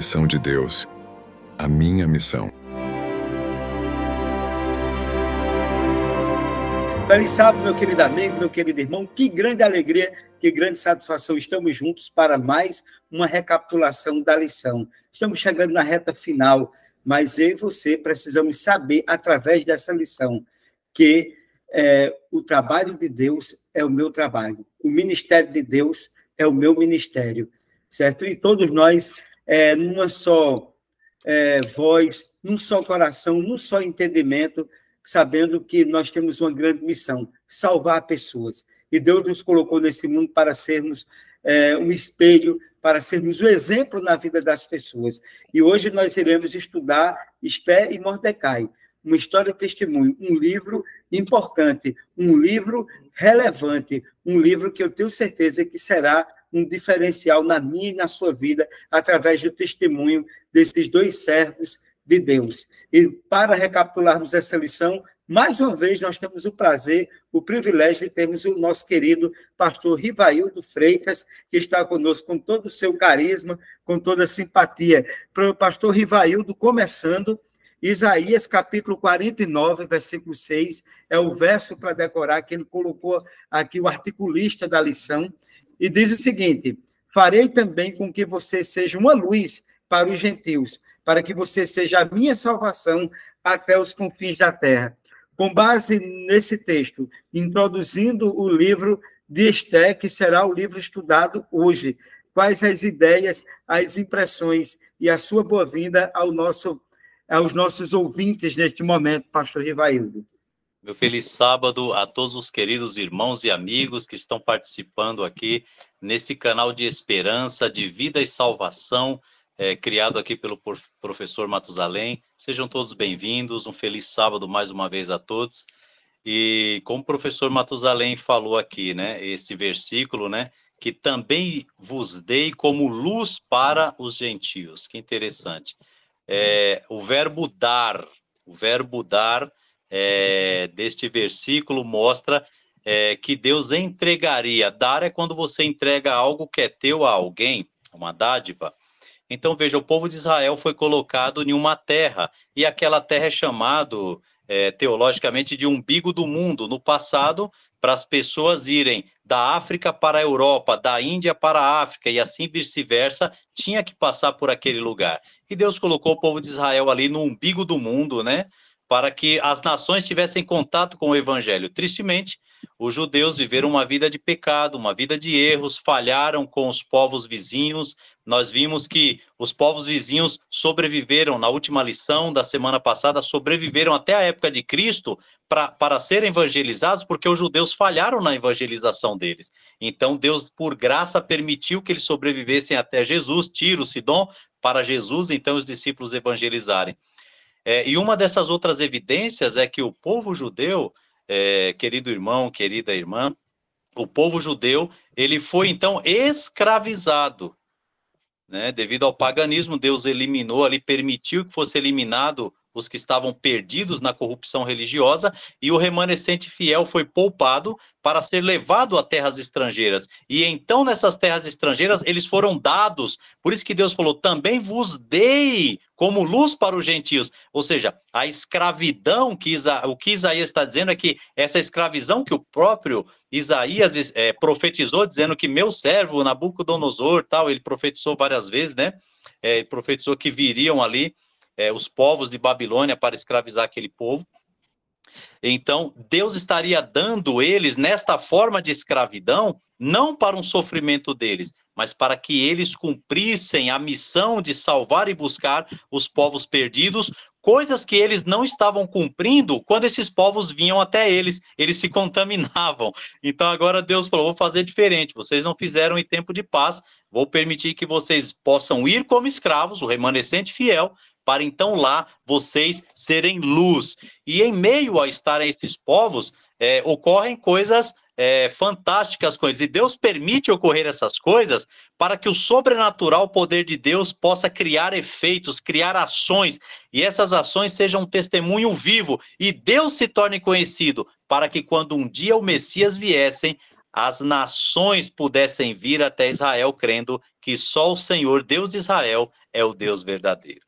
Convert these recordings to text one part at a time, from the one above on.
missão de Deus, a minha missão. Feliz sábado, meu querido amigo, meu querido irmão. Que grande alegria, que grande satisfação. Estamos juntos para mais uma recapitulação da lição. Estamos chegando na reta final, mas eu e você precisamos saber, através dessa lição, que é, o trabalho de Deus é o meu trabalho, o ministério de Deus é o meu ministério, certo? E todos nós é, numa só é, voz, num só coração, num só entendimento, sabendo que nós temos uma grande missão: salvar pessoas. E Deus nos colocou nesse mundo para sermos é, um espelho, para sermos o um exemplo na vida das pessoas. E hoje nós iremos estudar Esté e Mordecai, uma história testemunho, um livro importante, um livro relevante, um livro que eu tenho certeza que será um diferencial na minha e na sua vida através do testemunho desses dois servos de Deus. E para recapitularmos essa lição, mais uma vez nós temos o prazer, o privilégio de termos o nosso querido pastor Rivaildo Freitas, que está conosco com todo o seu carisma, com toda a simpatia. Para o pastor Rivaildo, começando, Isaías capítulo 49, versículo 6, é o verso para decorar que ele colocou aqui, o articulista da lição, e diz o seguinte: farei também com que você seja uma luz para os gentios, para que você seja a minha salvação até os confins da terra. Com base nesse texto, introduzindo o livro de Esté, que será o livro estudado hoje, quais as ideias, as impressões e a sua boa-vinda ao nosso, aos nossos ouvintes neste momento, pastor Rivaildo. Meu feliz sábado a todos os queridos irmãos e amigos que estão participando aqui nesse canal de esperança, de vida e salvação, é, criado aqui pelo professor Matusalém. Sejam todos bem-vindos, um feliz sábado mais uma vez a todos. E como o professor Matusalém falou aqui, né, esse versículo, né, que também vos dei como luz para os gentios. Que interessante. É, o verbo dar, o verbo dar é, deste versículo mostra é, que Deus entregaria. Dar é quando você entrega algo que é teu a alguém, uma dádiva. Então veja, o povo de Israel foi colocado em uma terra e aquela terra é chamado é, teologicamente de umbigo do mundo. No passado, para as pessoas irem da África para a Europa, da Índia para a África e assim vice-versa, tinha que passar por aquele lugar. E Deus colocou o povo de Israel ali no umbigo do mundo, né? para que as nações tivessem contato com o evangelho. Tristemente, os judeus viveram uma vida de pecado, uma vida de erros, falharam com os povos vizinhos. Nós vimos que os povos vizinhos sobreviveram na última lição da semana passada, sobreviveram até a época de Cristo para serem evangelizados, porque os judeus falharam na evangelização deles. Então, Deus, por graça, permitiu que eles sobrevivessem até Jesus, Tiro, Sidom, para Jesus, então, os discípulos evangelizarem. É, e uma dessas outras evidências é que o povo judeu, é, querido irmão, querida irmã, o povo judeu, ele foi então escravizado. Né? Devido ao paganismo, Deus eliminou ali, permitiu que fosse eliminado os que estavam perdidos na corrupção religiosa, e o remanescente fiel foi poupado para ser levado a terras estrangeiras. E então, nessas terras estrangeiras, eles foram dados. Por isso que Deus falou: também vos dei como luz para os gentios. Ou seja, a escravidão que Isa... o que Isaías está dizendo é que essa escravidão que o próprio Isaías é, profetizou, dizendo que meu servo Nabucodonosor, tal, ele profetizou várias vezes, né? É, profetizou que viriam ali é, os povos de Babilônia para escravizar aquele povo. Então, Deus estaria dando eles nesta forma de escravidão, não para um sofrimento deles, mas para que eles cumprissem a missão de salvar e buscar os povos perdidos, coisas que eles não estavam cumprindo quando esses povos vinham até eles, eles se contaminavam. Então agora Deus falou: vou fazer diferente, vocês não fizeram em tempo de paz, vou permitir que vocês possam ir como escravos, o remanescente fiel, para então lá vocês serem luz. E em meio a estar esses povos, é, ocorrem coisas é, fantásticas com eles. E Deus permite ocorrer essas coisas para que o sobrenatural poder de Deus possa criar efeitos, criar ações, e essas ações sejam um testemunho vivo, e Deus se torne conhecido, para que quando um dia o Messias viessem, as nações pudessem vir até Israel crendo que só o Senhor, Deus de Israel, é o Deus verdadeiro.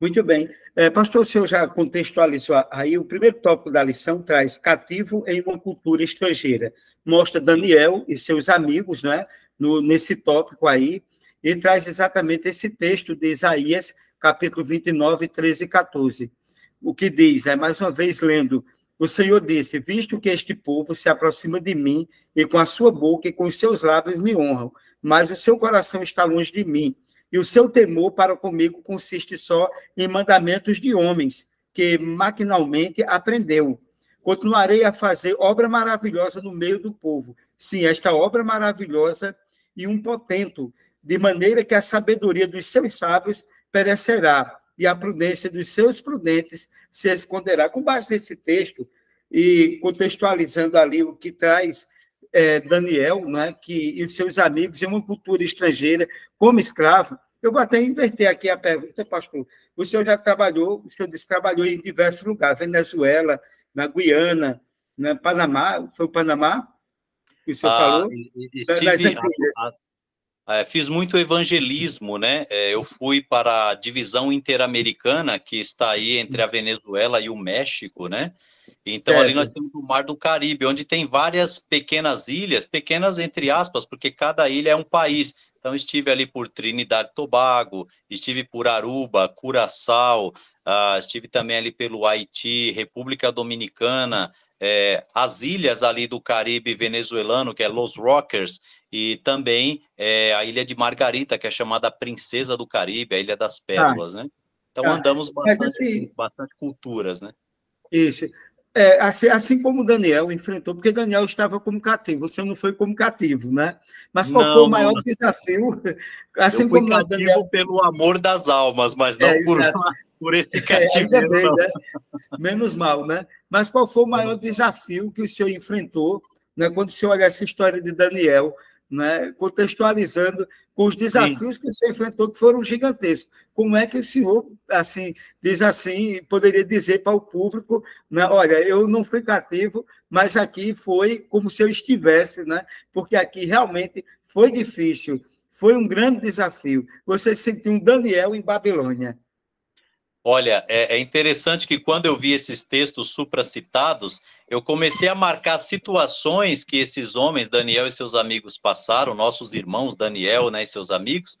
Muito bem. É, pastor, o senhor já contextualizou aí, o primeiro tópico da lição traz cativo em uma cultura estrangeira. Mostra Daniel e seus amigos né, no, nesse tópico aí, e traz exatamente esse texto de Isaías, capítulo 29, 13 e 14. O que diz, é mais uma vez lendo, o Senhor disse, visto que este povo se aproxima de mim, e com a sua boca e com os seus lábios me honram, mas o seu coração está longe de mim, e o seu temor para comigo consiste só em mandamentos de homens, que maquinalmente aprendeu. Continuarei a fazer obra maravilhosa no meio do povo. Sim, esta obra maravilhosa e um potento, de maneira que a sabedoria dos seus sábios perecerá e a prudência dos seus prudentes se esconderá. Com base nesse texto e contextualizando ali o que traz é, Daniel, né, que, e seus amigos em uma cultura estrangeira como escravo. Eu vou até inverter aqui a pergunta, pastor. O senhor já trabalhou, o senhor disse, trabalhou em diversos lugares, Venezuela, na Guiana, na Panamá, foi o Panamá que o senhor ah, falou? E, e tive, a, a, a, é, fiz muito evangelismo, né? É, eu fui para a divisão interamericana, que está aí entre a Venezuela e o México, né? Então certo. ali nós temos o Mar do Caribe, onde tem várias pequenas ilhas, pequenas entre aspas, porque cada ilha é um país. Então estive ali por Trinidad e Tobago, estive por Aruba, Curaçao, uh, estive também ali pelo Haiti, República Dominicana, é, as ilhas ali do Caribe venezuelano, que é Los Rockers, e também é, a ilha de Margarita, que é chamada Princesa do Caribe, a Ilha das tá. Pérolas, ah, né? Então ah, andamos bastante, assim, bastante culturas, né? Isso. É, assim, assim, como Daniel enfrentou, porque Daniel estava como cativo, você não foi como cativo, né? Mas qual não, foi o maior não. desafio? Assim eu fui como cativo Daniel... pelo amor das almas, mas não é, por, por esse cativo. É, bem, né? Menos mal, né? Mas qual foi o maior uhum. desafio que o senhor enfrentou né, quando o senhor olha essa história de Daniel? né, contextualizando com os desafios Sim. que você enfrentou, que foram gigantescos. Como é que o senhor, assim, diz assim, poderia dizer para o público, né, olha, eu não fui cativo, mas aqui foi como se eu estivesse, né, porque aqui realmente foi difícil, foi um grande desafio. Você sentiu um Daniel em Babilônia. Olha, é, é interessante que quando eu vi esses textos supracitados, eu comecei a marcar situações que esses homens, Daniel e seus amigos, passaram, nossos irmãos, Daniel né, e seus amigos,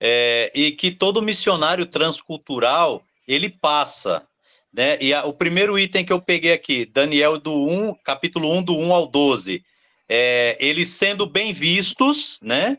é, e que todo missionário transcultural ele passa. Né? E a, o primeiro item que eu peguei aqui, Daniel do 1, capítulo 1, do 1 ao 12. É, eles sendo bem vistos, né?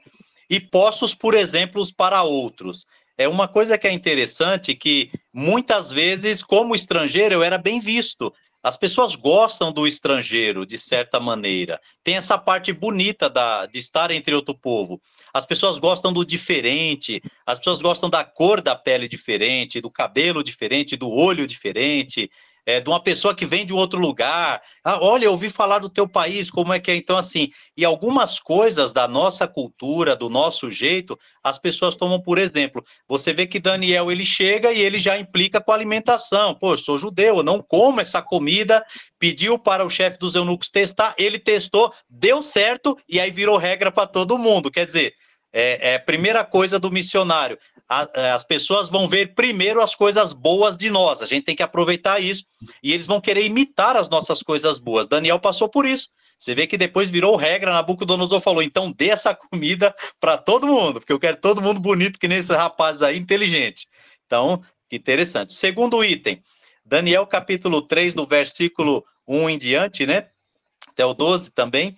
E postos por exemplos para outros. É uma coisa que é interessante que muitas vezes, como estrangeiro, eu era bem visto. As pessoas gostam do estrangeiro, de certa maneira. Tem essa parte bonita da, de estar entre outro povo. As pessoas gostam do diferente, as pessoas gostam da cor da pele diferente, do cabelo diferente, do olho diferente é, de uma pessoa que vem de outro lugar. Ah, olha, eu ouvi falar do teu país, como é que é? Então, assim, e algumas coisas da nossa cultura, do nosso jeito, as pessoas tomam por exemplo. Você vê que Daniel, ele chega e ele já implica com a alimentação. Pô, eu sou judeu, eu não como essa comida. Pediu para o chefe dos eunucos testar, ele testou, deu certo, e aí virou regra para todo mundo. Quer dizer, é, é primeira coisa do missionário. A, é, as pessoas vão ver primeiro as coisas boas de nós. A gente tem que aproveitar isso e eles vão querer imitar as nossas coisas boas. Daniel passou por isso. Você vê que depois virou regra, Nabucodonosor falou: então dê essa comida para todo mundo, porque eu quero todo mundo bonito que nem esse rapaz aí, inteligente. Então, interessante. Segundo item, Daniel capítulo 3, do versículo 1 em diante, né? Até o 12 também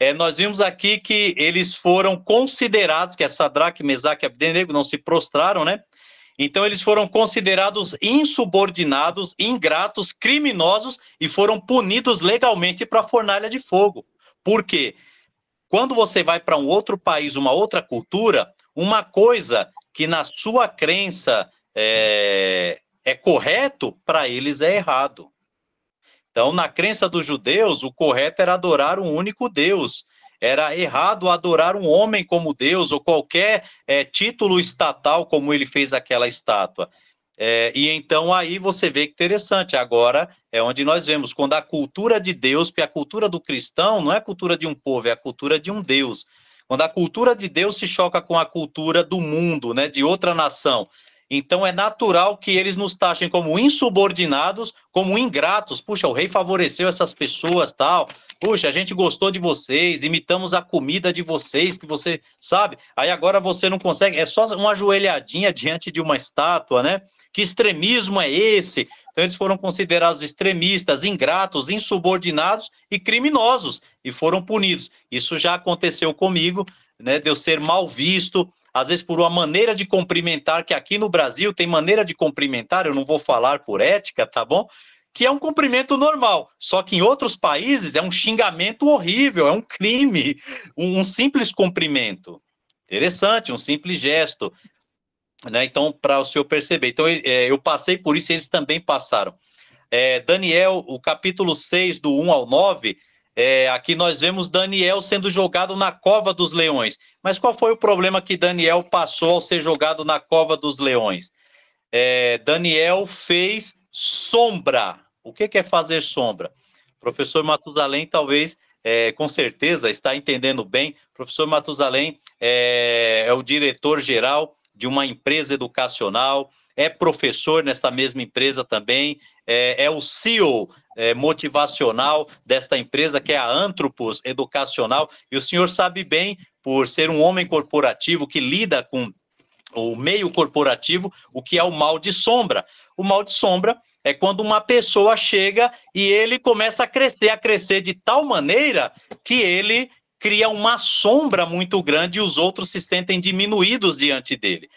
é, nós vimos aqui que eles foram considerados, que é Sadraque, Mesaque e Abdenego não se prostraram, né? Então eles foram considerados insubordinados, ingratos, criminosos e foram punidos legalmente para a fornalha de fogo. Por quê? Quando você vai para um outro país, uma outra cultura, uma coisa que na sua crença é, é correto, para eles é errado. Então, na crença dos judeus, o correto era adorar um único Deus. Era errado adorar um homem como Deus ou qualquer é, título estatal como ele fez aquela estátua. É, e então aí você vê que interessante, agora é onde nós vemos, quando a cultura de Deus, porque a cultura do cristão não é a cultura de um povo, é a cultura de um Deus. Quando a cultura de Deus se choca com a cultura do mundo, né, de outra nação, então é natural que eles nos taxem como insubordinados, como ingratos. Puxa, o rei favoreceu essas pessoas, tal. Puxa, a gente gostou de vocês, imitamos a comida de vocês, que você sabe. Aí agora você não consegue, é só uma joelhadinha diante de uma estátua, né? Que extremismo é esse? Então eles foram considerados extremistas, ingratos, insubordinados e criminosos e foram punidos. Isso já aconteceu comigo, né? De eu ser mal visto, às vezes por uma maneira de cumprimentar, que aqui no Brasil tem maneira de cumprimentar, eu não vou falar por ética, tá bom? Que é um cumprimento normal, só que em outros países é um xingamento horrível, é um crime, um, um simples cumprimento. Interessante, um simples gesto. Né? Então, para o senhor perceber. Então, é, eu passei por isso e eles também passaram. É, Daniel, o capítulo 6, do 1 ao 9, é, aqui nós vemos Daniel sendo jogado na cova dos leões. Mas qual foi o problema que Daniel passou ao ser jogado na cova dos leões? É, Daniel fez sombra. O que, é fazer sombra? professor Matusalém talvez é, com certeza está entendendo bem. professor Matusalém é, é o diretor-geral de uma empresa educacional, é professor nessa mesma empresa também, é, é o CEO é, motivacional desta empresa, que é a Antropos Educacional, e o senhor sabe bem, por ser um homem corporativo que lida com o meio corporativo, o que é o mal de sombra. O mal de sombra é quando uma pessoa chega e ele começa a crescer, a crescer de tal maneira que ele cria uma sombra muito grande e os outros se sentem diminuídos diante dele.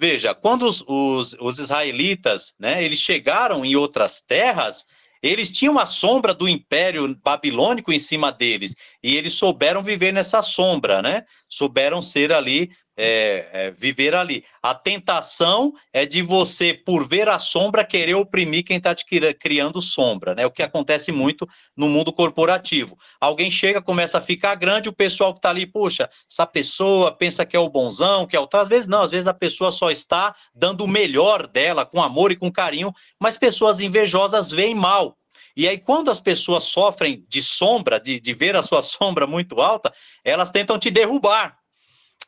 Veja, quando os, os, os israelitas, né, eles chegaram em outras terras, eles tinham a sombra do Império Babilônico em cima deles e eles souberam viver nessa sombra, né? Souberam ser ali, é, é, viver ali. A tentação é de você, por ver a sombra, querer oprimir quem está te criando sombra, né? O que acontece muito no mundo corporativo. Alguém chega, começa a ficar grande, o pessoal que está ali, puxa, essa pessoa pensa que é o bonzão, que é o tal. Às vezes não, às vezes a pessoa só está dando o melhor dela, com amor e com carinho, mas pessoas invejosas veem mal e aí, quando as pessoas sofrem de sombra, de, de ver a sua sombra muito alta, elas tentam te derrubar,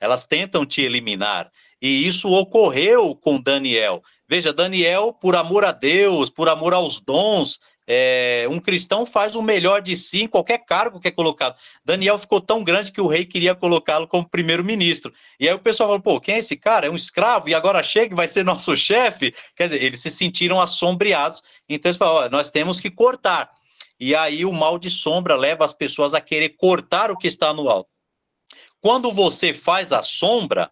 elas tentam te eliminar. E isso ocorreu com Daniel. Veja, Daniel, por amor a Deus, por amor aos dons é, um cristão faz o melhor de si em qualquer cargo que é colocado. Daniel ficou tão grande que o rei queria colocá-lo como primeiro-ministro. E aí o pessoal falou: pô, quem é esse cara? É um escravo e agora chega e vai ser nosso chefe? Quer dizer, eles se sentiram assombreados. Então eles falaram: olha, nós temos que cortar. E aí o mal de sombra leva as pessoas a querer cortar o que está no alto. Quando você faz a sombra,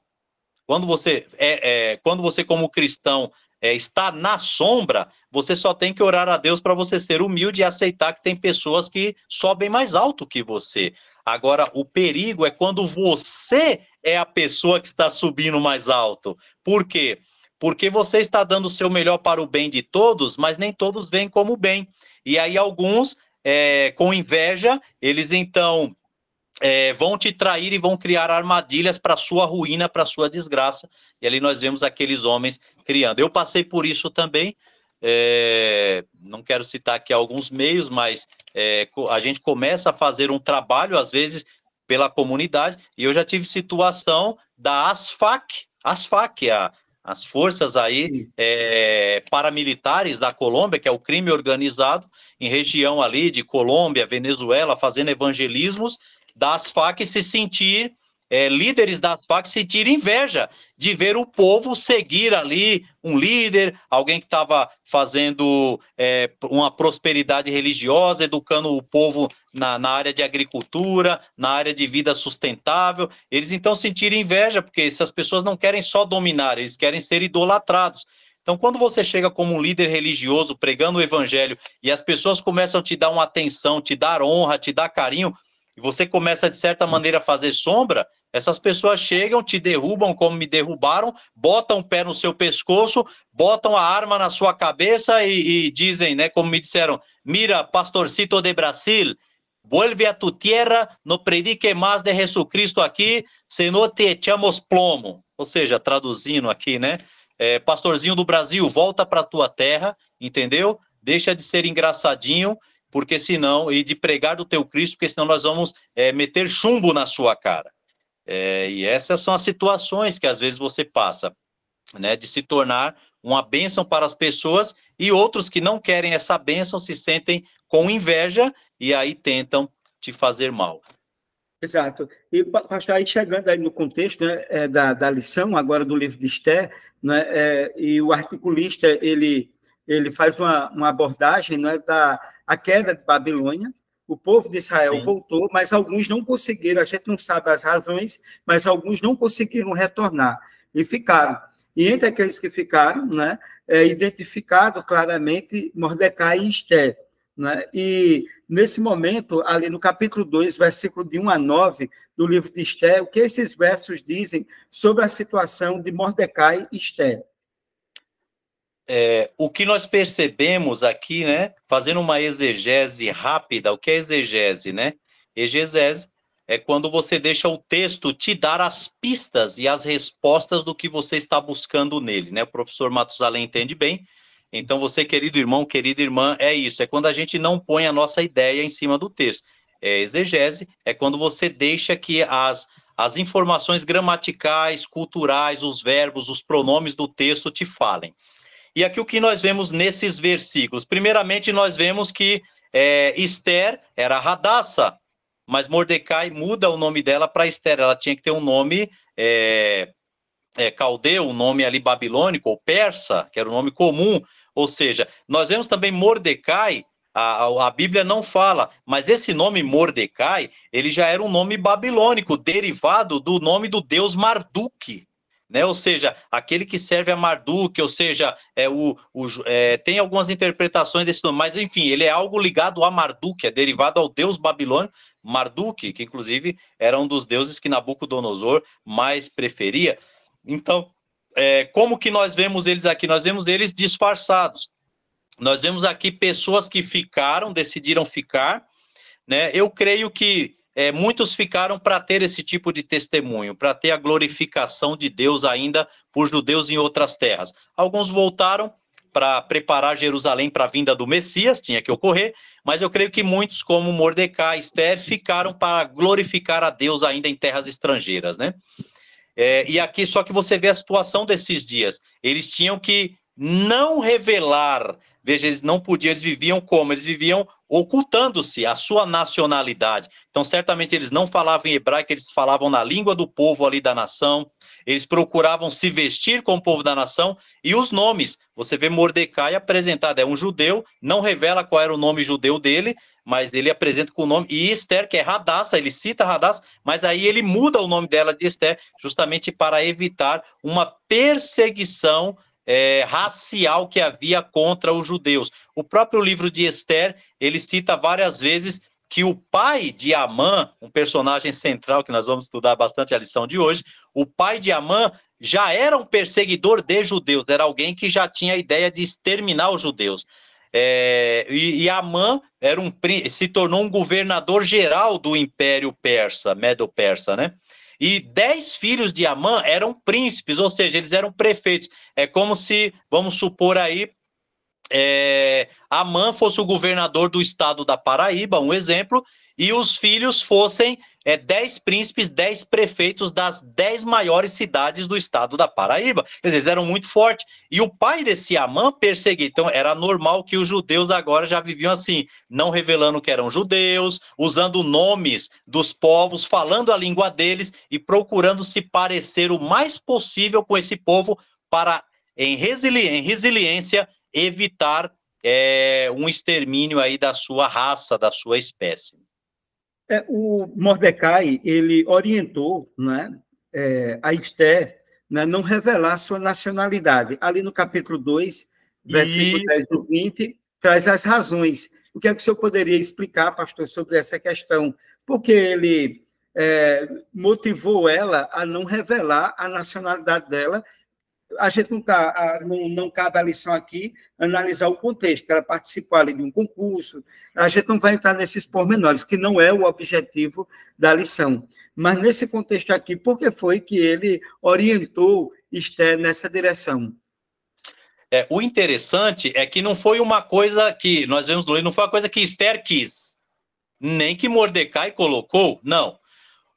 quando você é, é, quando você como cristão é, está na sombra, você só tem que orar a Deus para você ser humilde e aceitar que tem pessoas que sobem mais alto que você. Agora, o perigo é quando você é a pessoa que está subindo mais alto. Por quê? Porque você está dando o seu melhor para o bem de todos, mas nem todos veem como bem. E aí, alguns, é, com inveja, eles então é, vão te trair e vão criar armadilhas para sua ruína, para sua desgraça. E ali nós vemos aqueles homens criando. Eu passei por isso também, é, não quero citar aqui alguns meios, mas é, a gente começa a fazer um trabalho, às vezes, pela comunidade, e eu já tive situação da ASFAC, ASFAC, a, as forças aí é, paramilitares da Colômbia, que é o crime organizado, em região ali de Colômbia, Venezuela, fazendo evangelismos, da ASFAC se sentir é, líderes das PAC sentiram inveja de ver o povo seguir ali um líder, alguém que estava fazendo é, uma prosperidade religiosa, educando o povo na, na, área de agricultura, na área de vida sustentável. Eles então sentiram inveja, porque essas pessoas não querem só dominar, eles querem ser idolatrados. Então, quando você chega como um líder religioso pregando o evangelho e as pessoas começam a te dar uma atenção, te dar honra, te dar carinho, e você começa, de certa maneira, a fazer sombra, essas pessoas chegam, te derrubam como me derrubaram, botam o pé no seu pescoço, botam a arma na sua cabeça e, e dizem, né, como me disseram, mira, pastorcito de Brasil, vuelve a tu tierra, não predique mais de Jesucristo aqui, senão te echamos plomo. Ou seja, traduzindo aqui, né, é, pastorzinho do Brasil, volta para tua terra, entendeu? Deixa de ser engraçadinho porque senão, e de pregar do teu Cristo, porque senão nós vamos é, meter chumbo na sua cara. É, e essas são as situações que às vezes você passa, né, de se tornar uma bênção para as pessoas e outros que não querem essa bênção se sentem com inveja e aí tentam te fazer mal. Exato. E, pastor, aí chegando aí no contexto né, é, da, da lição, agora do livro de Esther, né, é, e o articulista, ele, ele faz uma, uma abordagem né, da a queda de Babilônia, o povo de Israel Sim. voltou, mas alguns não conseguiram, a gente não sabe as razões, mas alguns não conseguiram retornar e ficaram. E entre aqueles que ficaram, né, é identificado claramente Mordecai e Esther. Né? E nesse momento, ali no capítulo 2, versículo de 1 a 9 do livro de Esté, o que esses versos dizem sobre a situação de Mordecai e Esté é, o que nós percebemos aqui, né, fazendo uma exegese rápida, o que é exegese, né? Exegese é quando você deixa o texto te dar as pistas e as respostas do que você está buscando nele, né? O professor Matusalém entende bem. Então, você, querido irmão, querida irmã, é isso. É quando a gente não põe a nossa ideia em cima do texto. É exegese, é quando você deixa que as, as informações gramaticais, culturais, os verbos, os pronomes do texto te falem. E aqui o que nós vemos nesses versículos? Primeiramente, nós vemos que é, Esther era Radassa, mas Mordecai muda o nome dela para Esther. Ela tinha que ter um nome é, é, caldeu, um nome ali babilônico ou persa, que era o um nome comum. Ou seja, nós vemos também Mordecai. A, a, a Bíblia não fala, mas esse nome Mordecai, ele já era um nome babilônico, derivado do nome do deus Marduk, né? Ou seja, aquele que serve a Marduk, ou seja, é o, o é, tem algumas interpretações desse nome, mas enfim, ele é algo ligado a Marduk, é derivado ao deus babilônio Marduk, que inclusive era um dos deuses que Nabucodonosor mais preferia. Então, é, como que nós vemos eles aqui? Nós vemos eles disfarçados. Nós vemos aqui pessoas que ficaram, decidiram ficar, né? Eu creio que é, muitos ficaram para ter esse tipo de testemunho, para ter a glorificação de Deus ainda por judeus em outras terras. Alguns voltaram para preparar Jerusalém para a vinda do Messias, tinha que ocorrer, mas eu creio que muitos, como Mordecai e Esther, ficaram para glorificar a Deus ainda em terras estrangeiras, né? É, e aqui só que você vê a situação desses dias. Eles tinham que não revelar, Veja, eles não podiam, eles viviam como? Eles viviam ocultando-se a sua nacionalidade. Então, certamente eles não falavam em hebraico, eles falavam na língua do povo ali da nação. Eles procuravam se vestir com o povo da nação e os nomes. Você vê Mordecai apresentado, é um judeu, não revela qual era o nome judeu dele, mas ele apresenta com o nome. E Esther, que é Radassa, ele cita Radassa, mas aí ele muda o nome dela de Esther, justamente para evitar uma perseguição é, racial que havia contra os judeus. O próprio livro de Esther, ele cita várias vezes que o pai de Amã, um personagem central que nós vamos estudar bastante a lição de hoje, o pai de Amã já era um perseguidor de judeus, era alguém que já tinha a ideia de exterminar os judeus. É, e, e Amã era um, se tornou um governador geral do Império Persa, Medo-Persa, né? E dez filhos de Amã eram príncipes, ou seja, eles eram prefeitos. É como se, vamos supor aí, é, Amã fosse o governador do estado da Paraíba, um exemplo, e os filhos fossem é, dez príncipes, dez prefeitos das dez maiores cidades do estado da Paraíba. Quer dizer, eles eram muito fortes. E o pai desse Amã perseguia. Então, era normal que os judeus agora já viviam assim, não revelando que eram judeus, usando nomes dos povos, falando a língua deles e procurando se parecer o mais possível com esse povo para, em resiliência evitar é, um extermínio aí da sua raça, da sua espécie. É, o Mordecai ele orientou né, é, a Esté né, não revelar sua nacionalidade. Ali no capítulo 2, versículo e... 10 e 20, traz as razões. O que é que o senhor poderia explicar, pastor, sobre essa questão? Porque ele é, motivou ela a não revelar a nacionalidade dela a gente não tá, não, não cabe a lição aqui analisar o contexto, que ela participou ali de um concurso, a gente não vai entrar nesses pormenores, que não é o objetivo da lição. Mas nesse contexto aqui, por que foi que ele orientou Esther nessa direção? É, o interessante é que não foi uma coisa que nós vemos no livro, não foi uma coisa que Esther quis, nem que Mordecai colocou, não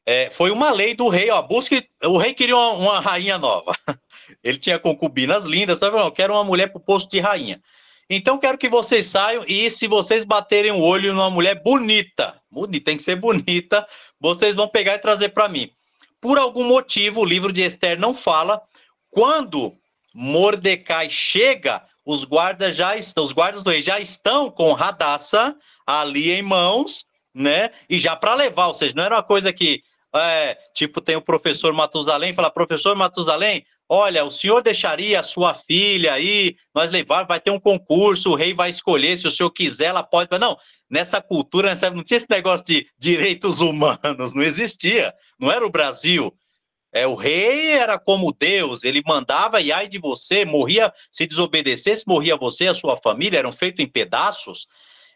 é, foi uma lei do rei, ó, busque, o rei queria uma, uma rainha nova. Ele tinha concubinas lindas, tá vendo? Eu quero uma mulher para o posto de rainha. Então quero que vocês saiam e se vocês baterem o olho numa mulher bonita, bonita, tem que ser bonita, vocês vão pegar e trazer para mim. Por algum motivo, o livro de Esther não fala quando Mordecai chega, os guardas já estão, os guardas do rei já estão com Radassa ali em mãos, né? E já para levar, ou seja, não era uma coisa que é, tipo, tem o professor Matusalém, fala, professor Matusalém, olha, o senhor deixaria a sua filha aí, nós levar, vai ter um concurso, o rei vai escolher, se o senhor quiser, ela pode. Não, nessa cultura, nessa, não tinha esse negócio de direitos humanos, não existia, não era o Brasil. É, o rei era como Deus, ele mandava e ai de você, morria, se desobedecesse, morria você, a sua família, eram feitos em pedaços.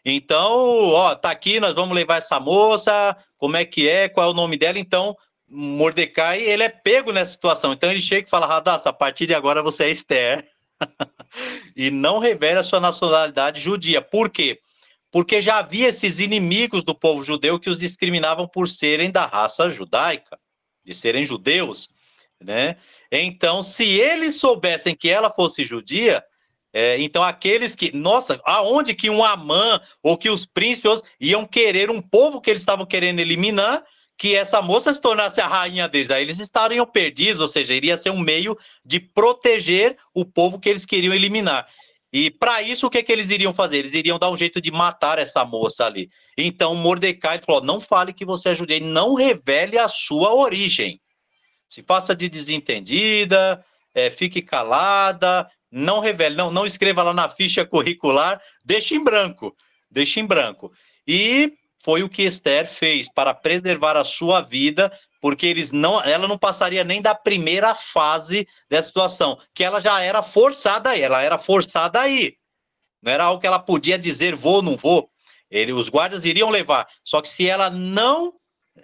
Então, ó, tá aqui, nós vamos levar essa moça, como é que é, qual é o nome dela. Então, Mordecai, ele é pego nessa situação. Então, ele chega e fala, Radassa, a partir de agora você é Esther. e não revela a sua nacionalidade judia. Por quê? Porque já havia esses inimigos do povo judeu que os discriminavam por serem da raça judaica, de serem judeus, né? Então, se eles soubessem que ela fosse judia, é, então, aqueles que. Nossa, aonde que um Amã ou que os príncipes iam querer um povo que eles estavam querendo eliminar? que essa moça se tornasse a rainha deles. Aí eles estariam perdidos, ou seja, iria ser um meio de proteger o povo que eles queriam eliminar. E para isso, o que, que eles iriam fazer? Eles iriam dar um jeito de matar essa moça ali. Então Mordecai falou: não fale que você é judeu, não revele a sua origem. Se faça de desentendida, é, fique calada, não revele, não, não escreva lá na ficha curricular, deixe em branco, deixe em branco. E foi o que Esther fez para preservar a sua vida, porque eles não, ela não passaria nem da primeira fase dessa situação, que ela já era forçada aí, ela era forçada aí. Não era algo que ela podia dizer vou ou não vou. Ele, os guardas iriam levar. Só que se ela não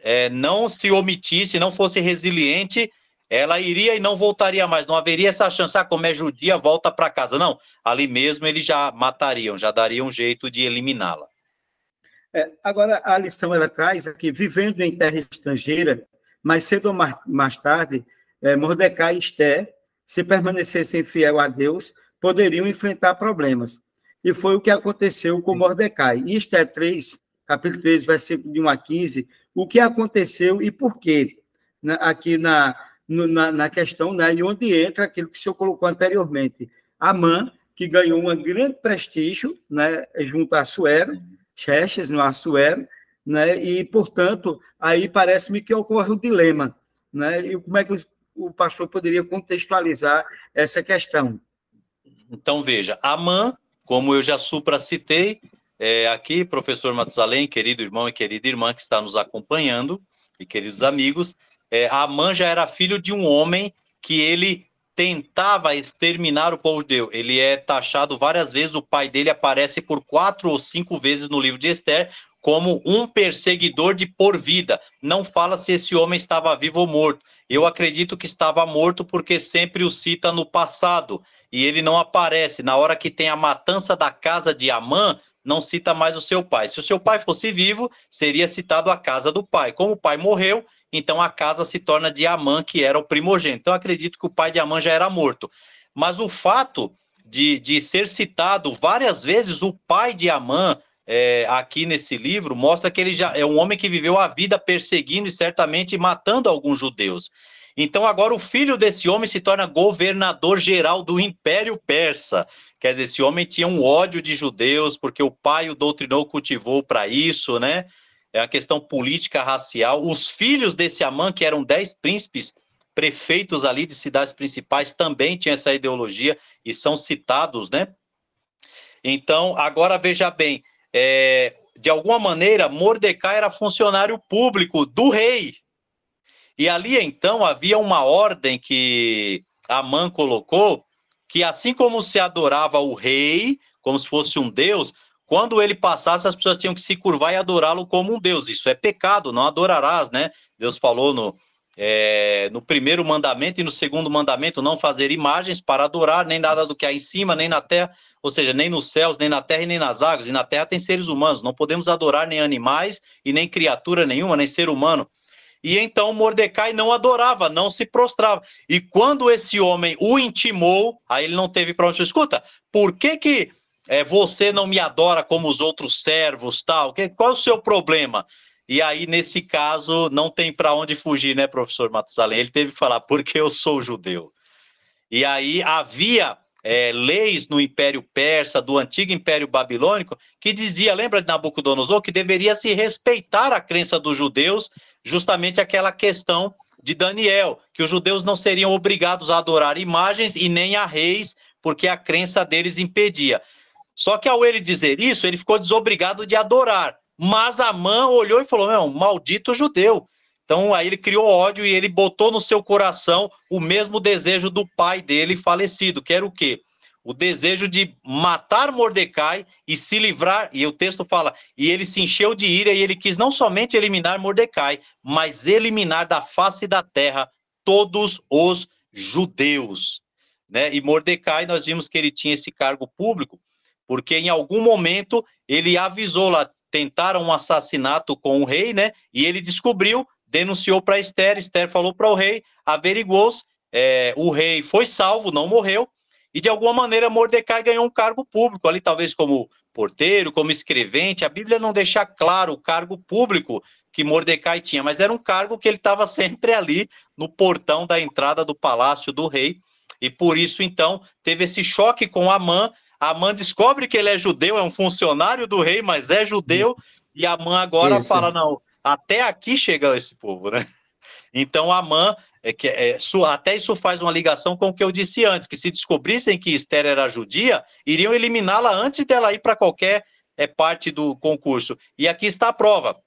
é, não se omitisse, não fosse resiliente, ela iria e não voltaria mais, não haveria essa chance, ah, como é judia, volta para casa. Não, ali mesmo eles já matariam, já dariam um jeito de eliminá-la. É, agora, a lição ela traz aqui, vivendo em terra estrangeira, mais cedo ou mais tarde, é, Mordecai e Esté, se permanecessem fiel a Deus, poderiam enfrentar problemas. E foi o que aconteceu com Mordecai. Em Esté 3, capítulo 3, versículo de 1 a 15, o que aconteceu e por quê? aqui na, na, na, questão, né? e onde entra aquilo que o senhor colocou anteriormente. A MAN, que ganhou um grande prestígio né? junto à Suero, Chestes, no Assuero, né? e, portanto, aí parece-me que ocorre o um dilema. Né? E como é que o pastor poderia contextualizar essa questão? Então, veja, a MAN, como eu já supracitei, é, aqui, professor Matusalém, querido irmão e querida irmã que está nos acompanhando, e queridos amigos, é, Amã já era filho de um homem que ele tentava exterminar o povo de Deus. Ele é taxado várias vezes, o pai dele aparece por quatro ou cinco vezes no livro de Esther como um perseguidor de por vida. Não fala se esse homem estava vivo ou morto. Eu acredito que estava morto porque sempre o cita no passado e ele não aparece. Na hora que tem a matança da casa de Amã, não cita mais o seu pai. Se o seu pai fosse vivo, seria citado a casa do pai. Como o pai morreu, então a casa se torna de Amã, que era o primogênito. Então acredito que o pai de Amã já era morto. Mas o fato de, de ser citado várias vezes o pai de Amã é, aqui nesse livro mostra que ele já é um homem que viveu a vida perseguindo e certamente matando alguns judeus. Então agora o filho desse homem se torna governador geral do Império Persa. Quer dizer, esse homem tinha um ódio de judeus porque o pai o doutrinou, cultivou para isso, né? é a questão política, racial. Os filhos desse Amã, que eram dez príncipes, prefeitos ali de cidades principais, também tinham essa ideologia e são citados, né? Então, agora veja bem, é, de alguma maneira, Mordecai era funcionário público do rei. E ali então havia uma ordem que Amã colocou, que assim como se adorava o rei, como se fosse um deus, quando ele passasse, as pessoas tinham que se curvar e adorá-lo como um Deus. Isso é pecado, não adorarás, né? Deus falou no, é, no primeiro mandamento e no segundo mandamento, não fazer imagens para adorar, nem nada do que há em cima, nem na terra, ou seja, nem nos céus, nem na terra e nem nas águas. E na terra tem seres humanos, não podemos adorar nem animais e nem criatura nenhuma, nem ser humano. E então Mordecai não adorava, não se prostrava. E quando esse homem o intimou, aí ele não teve para onde. Escuta, por que que é, você não me adora como os outros servos, tal. Que, qual é o seu problema? E aí, nesse caso, não tem para onde fugir, né, professor Matusalém? Ele teve que falar, porque eu sou judeu. E aí havia é, leis no Império Persa, do antigo Império Babilônico, que dizia, lembra de Nabucodonosor, que deveria se respeitar a crença dos judeus, justamente aquela questão de Daniel, que os judeus não seriam obrigados a adorar imagens e nem a reis, porque a crença deles impedia. Só que ao ele dizer isso, ele ficou desobrigado de adorar. Mas a mãe olhou e falou: Não, maldito judeu. Então aí ele criou ódio e ele botou no seu coração o mesmo desejo do pai dele falecido, que era o quê? O desejo de matar Mordecai e se livrar, e o texto fala, e ele se encheu de ira e ele quis não somente eliminar Mordecai, mas eliminar da face da terra todos os judeus. Né? E Mordecai, nós vimos que ele tinha esse cargo público, porque em algum momento ele avisou lá, tentaram um assassinato com o rei, né? E ele descobriu, denunciou para Esther, Esther falou para o rei, averiguou se é, o rei foi salvo, não morreu, e de alguma maneira Mordecai ganhou um cargo público, ali talvez como porteiro, como escrevente, a Bíblia não deixa claro o cargo público que Mordecai tinha, mas era um cargo que ele estava sempre ali no portão da entrada do palácio do rei, e por isso então teve esse choque com Amã, Amã descobre que ele é judeu, é um funcionário do rei, mas é judeu, e Amã agora Isso. fala: não, até aqui chega esse povo, né? Então, Amã, é que, é, até isso faz uma ligação com o que eu disse antes, que se descobrissem que Esther era judia, iriam eliminá-la antes dela ir para qualquer é, parte do concurso. E aqui está a prova.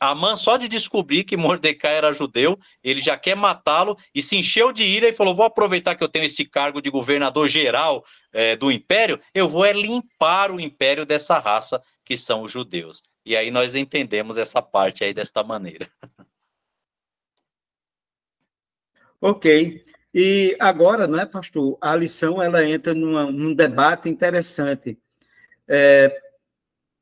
Amã, só de descobrir que Mordecai era judeu, ele já quer matá-lo e se encheu de ira e falou: Vou aproveitar que eu tenho esse cargo de governador geral é, do império, eu vou é limpar o império dessa raça que são os judeus. E aí nós entendemos essa parte aí desta maneira. Ok. E agora, né, pastor, a lição ela entra numa, num debate interessante, é,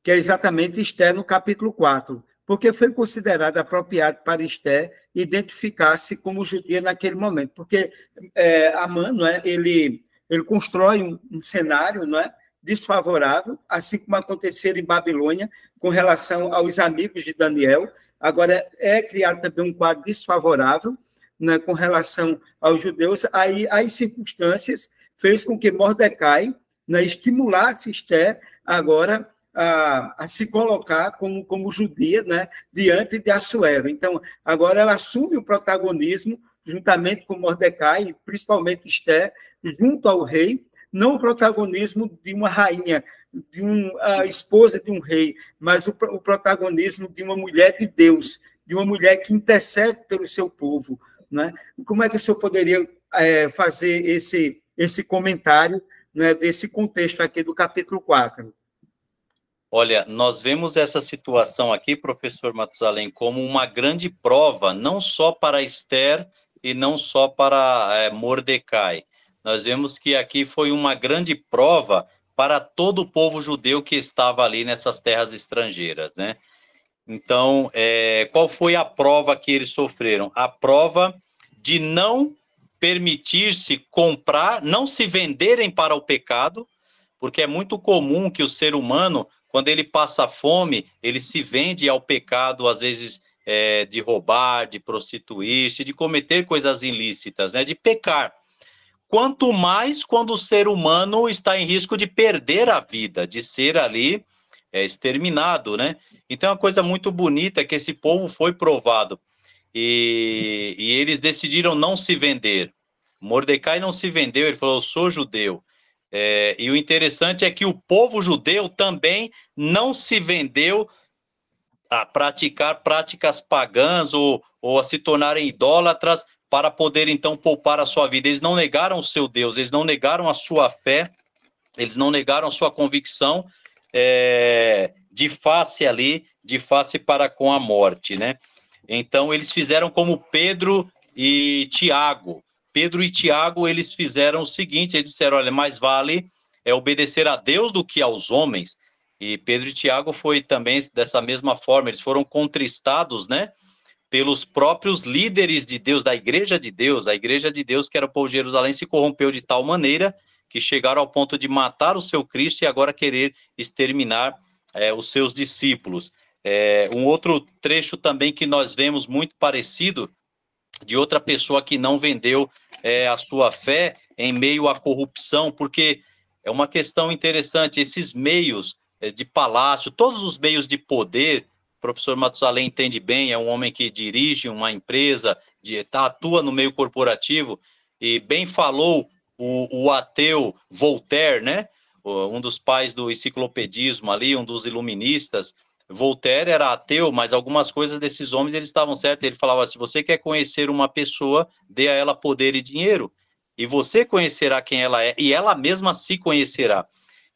que é exatamente Esté no capítulo 4 porque foi considerado apropriado para Esté identificar-se como judia naquele momento, porque é, Amã, não é, ele, ele constrói um, um, cenário não é, desfavorável, assim como aconteceu em Babilônia com relação aos amigos de Daniel, agora é criado também um quadro desfavorável né, com relação aos judeus, aí as circunstâncias fez com que Mordecai né, estimulasse Esté agora a, a, se colocar como, como judia né, diante de Assuero. Então, agora ela assume o protagonismo, juntamente com Mordecai, principalmente Esté, junto ao rei, não o protagonismo de uma rainha, de uma a esposa de um rei, mas o, o protagonismo de uma mulher de Deus, de uma mulher que intercede pelo seu povo. Né? Como é que o senhor poderia é, fazer esse, esse comentário né, desse contexto aqui do capítulo 4? Olha, nós vemos essa situação aqui, professor Matusalém, como uma grande prova, não só para Esther e não só para é, Mordecai. Nós vemos que aqui foi uma grande prova para todo o povo judeu que estava ali nessas terras estrangeiras, né? Então, é, qual foi a prova que eles sofreram? A prova de não permitir-se comprar, não se venderem para o pecado, porque é muito comum que o ser humano quando ele passa fome, ele se vende ao pecado, às vezes é, de roubar, de prostituir-se, de cometer coisas ilícitas, né? de pecar. Quanto mais quando o ser humano está em risco de perder a vida, de ser ali é, exterminado, né? Então é uma coisa muito bonita que esse povo foi provado. E, e eles decidiram não se vender. Mordecai não se vendeu, ele falou: Eu sou judeu. É, e o interessante é que o povo judeu também não se vendeu a praticar práticas pagãs ou, ou a se tornarem idólatras para poder então poupar a sua vida. Eles não negaram o seu Deus, eles não negaram a sua fé, eles não negaram a sua convicção é, de face ali, de face para com a morte, né? Então eles fizeram como Pedro e Tiago. Pedro e Tiago, eles fizeram o seguinte, eles disseram, olha, mais vale é obedecer a Deus do que aos homens. E Pedro e Tiago foi também dessa mesma forma, eles foram contristados, né, pelos próprios líderes de Deus, da igreja de Deus, a igreja de Deus que era o povo de Jerusalém se corrompeu de tal maneira que chegaram ao ponto de matar o seu Cristo e agora querer exterminar é, os seus discípulos. É, um outro trecho também que nós vemos muito parecido de outra pessoa que não vendeu é, a sua fé em meio à corrupção, porque é uma questão interessante. Esses meios é, de palácio, todos os meios de poder, o professor Matusalém entende bem, é um homem que dirige uma empresa, de, tá, atua no meio corporativo, e bem falou o, o ateu Voltaire, né? um dos pais do enciclopedismo ali, um dos iluministas, Voltaire era ateu, mas algumas coisas desses homens eles estavam certos. Ele falava: se você quer conhecer uma pessoa, dê a ela poder e dinheiro, e você conhecerá quem ela é, e ela mesma se conhecerá.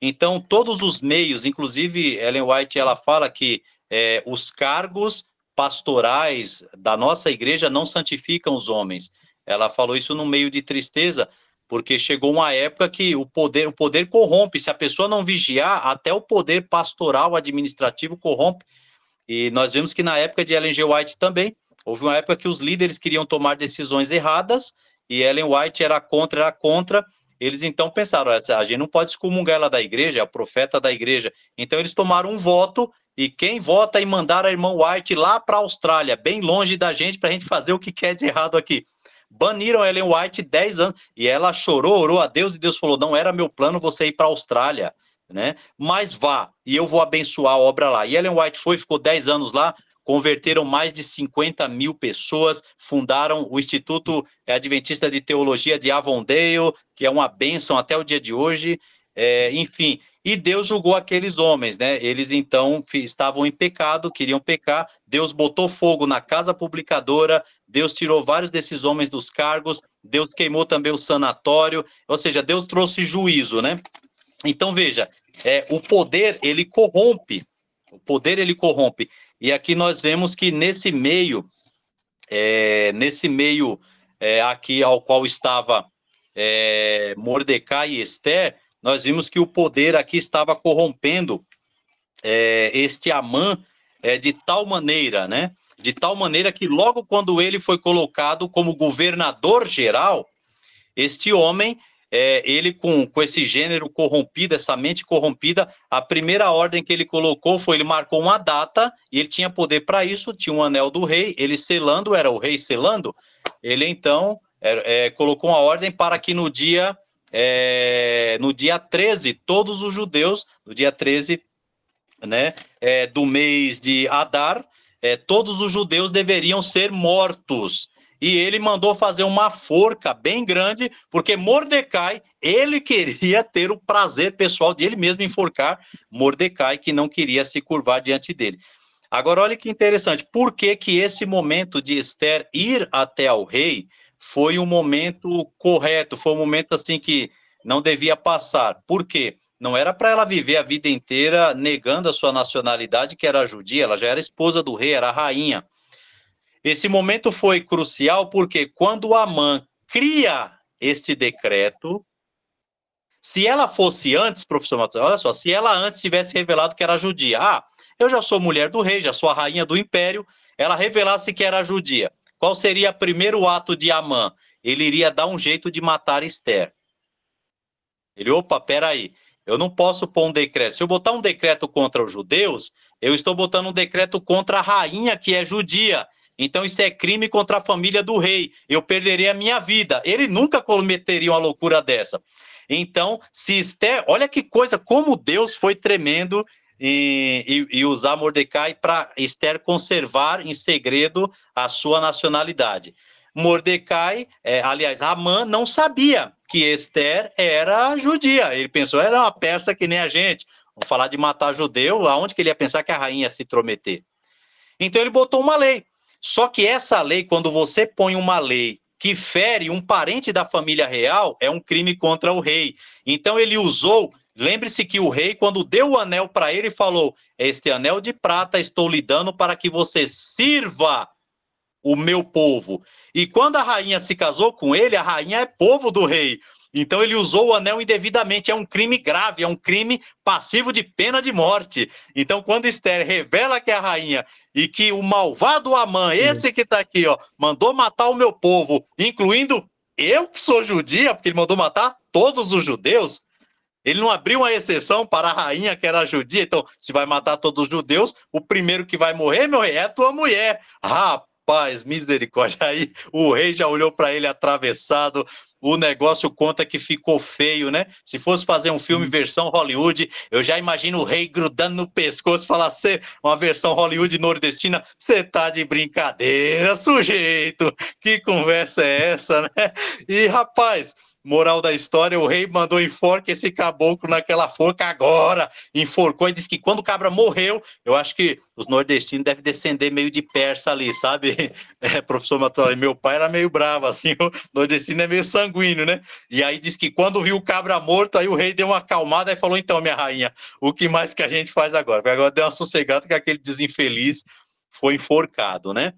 Então, todos os meios, inclusive Ellen White, ela fala que é, os cargos pastorais da nossa igreja não santificam os homens. Ela falou isso no meio de tristeza, porque chegou uma época que o poder, o poder corrompe. Se a pessoa não vigiar, até o poder pastoral, administrativo corrompe. E nós vemos que na época de Ellen G. White também, houve uma época que os líderes queriam tomar decisões erradas e Ellen White era contra, era contra. Eles então pensaram, a gente não pode excomungar ela da igreja, é o profeta da igreja. Então eles tomaram um voto e quem vota e mandar a irmã White lá para a Austrália, bem longe da gente, para a gente fazer o que quer de errado aqui. Baniram Ellen White 10 anos. E ela chorou, orou a Deus, e Deus falou: não era meu plano você ir para a Austrália. Né? Mas vá, e eu vou abençoar a obra lá. E Ellen White foi, ficou 10 anos lá, converteram mais de 50 mil pessoas, fundaram o Instituto Adventista de Teologia de Avondale, que é uma bênção até o dia de hoje, é, enfim, e Deus julgou aqueles homens, né? Eles então estavam em pecado, queriam pecar. Deus botou fogo na casa publicadora, Deus tirou vários desses homens dos cargos, Deus queimou também o sanatório, ou seja, Deus trouxe juízo, né? Então veja, é, o poder ele corrompe, o poder ele corrompe. E aqui nós vemos que nesse meio, é, nesse meio é, aqui ao qual estava é, Mordecai e Esther, nós vimos que o poder aqui estava corrompendo é, este Amã é, de tal maneira, né? De tal maneira que logo quando ele foi colocado como governador geral, este homem, é, ele com, com esse gênero corrompido, essa mente corrompida, a primeira ordem que ele colocou foi ele marcou uma data e ele tinha poder para isso, tinha um anel do rei, ele selando, era o rei selando, ele então é, é colocou uma ordem para que no dia é, no dia 13, todos os judeus, no dia 13 né, é, do mês de Adar, é, todos os judeus deveriam ser mortos. E ele mandou fazer uma forca bem grande, porque Mordecai, ele queria ter o prazer pessoal de ele mesmo enforcar Mordecai, que não queria se curvar diante dele. Agora, olha que interessante, por que, que esse momento de Esther ir até o rei foi um momento correto, foi um momento assim que não devia passar. Por quê? Não era para ela viver a vida inteira negando a sua nacionalidade, que era judia, ela já era esposa do rei, era rainha. Esse momento foi crucial porque quando Amã cria este decreto, se ela fosse antes, professor Matos, olha só, se ela antes tivesse revelado que era judia, ah, eu já sou mulher do rei, já sou a rainha do império, ela revelasse que era judia. Qual seria o primeiro ato de Amã? Ele iria dar um jeito de matar Esther. Ele, opa, peraí, eu não posso pôr um decreto. Se eu botar um decreto contra os judeus, eu estou botando um decreto contra a rainha, que é judia. Então isso é crime contra a família do rei. Eu perderia a minha vida. Ele nunca cometeria uma loucura dessa. Então, se Esther, olha que coisa, como Deus foi tremendo e, e, e usar Mordecai para Esther conservar em segredo a sua nacionalidade. Mordecai, é, aliás, Amã não sabia que Esther era judia. Ele pensou, era é uma persa que nem a gente. Vou falar de matar judeu, aonde que ele ia pensar que a rainha ia se intrometer? Então ele botou uma lei. Só que essa lei, quando você põe uma lei que fere um parente da família real, é um crime contra o rei. Então ele usou Lembre-se que o rei, quando deu o anel para ele, falou: Este anel de prata estou lhe dando para que você sirva o meu povo. E quando a rainha se casou com ele, a rainha é povo do rei. Então ele usou o anel indevidamente. É um crime grave, é um crime passivo de pena de morte. Então, quando Esther revela que é a rainha e que o malvado Amã, esse que está aqui, ó, mandou matar o meu povo, incluindo eu que sou judia, porque ele mandou matar todos os judeus, ele não abriu uma exceção para a rainha que era judia. Então, se vai matar todos os judeus, o primeiro que vai morrer, meu rei, é tua mulher. Rapaz, misericórdia. Aí o rei já olhou para ele atravessado. O negócio conta que ficou feio, né? Se fosse fazer um filme hum. versão Hollywood, eu já imagino o rei grudando no pescoço e falar: "Ser uma versão Hollywood nordestina, você tá de brincadeira, sujeito. Que conversa é essa, né? E rapaz, Moral da história, o rei mandou enforcar esse caboclo naquela forca agora. Enforcou e disse que quando o cabra morreu, eu acho que os nordestinos devem descender meio de persa ali, sabe? É, professor Matos, meu pai era meio bravo, assim, o nordestino é meio sanguíneo, né? E aí disse que quando viu o cabra morto, aí o rei deu uma acalmada e falou, então, minha rainha, o que mais que a gente faz agora? Porque agora deu uma sossegada que aquele desinfeliz foi enforcado, né?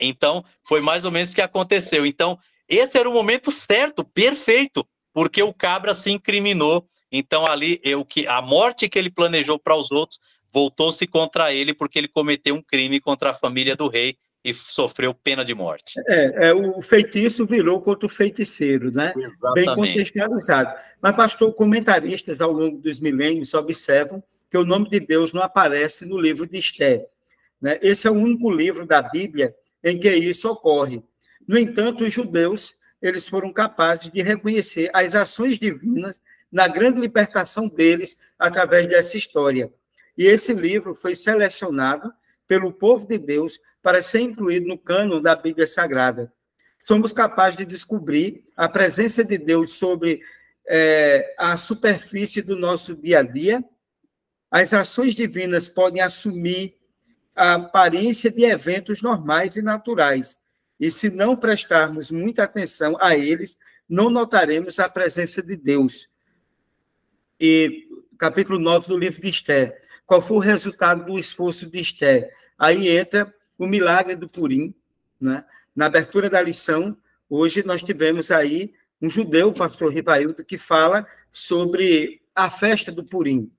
Então, foi mais ou menos o que aconteceu. Então, esse era o momento certo, perfeito, porque o Cabra se incriminou. Então ali eu que a morte que ele planejou para os outros voltou-se contra ele porque ele cometeu um crime contra a família do rei e sofreu pena de morte. É, é o feitiço virou contra o feiticeiro, né? Exatamente. Bem contextualizado. Mas pastor, comentaristas ao longo dos milênios observam que o nome de Deus não aparece no livro de Esté. Né? Esse é o único livro da Bíblia em que isso ocorre. No entanto, os judeus eles foram capazes de reconhecer as ações divinas na grande libertação deles através dessa história. E esse livro foi selecionado pelo povo de Deus para ser incluído no cânon da Bíblia Sagrada. Somos capazes de descobrir a presença de Deus sobre é, a superfície do nosso dia a dia. As ações divinas podem assumir a aparência de eventos normais e naturais, e se não prestarmos muita atenção a eles, não notaremos a presença de Deus. E capítulo 9 do livro de Esther. Qual foi o resultado do esforço de Esther? Aí entra o milagre do Purim. Né? Na abertura da lição, hoje nós tivemos aí um judeu, pastor Rivaildo, que fala sobre a festa do Purim,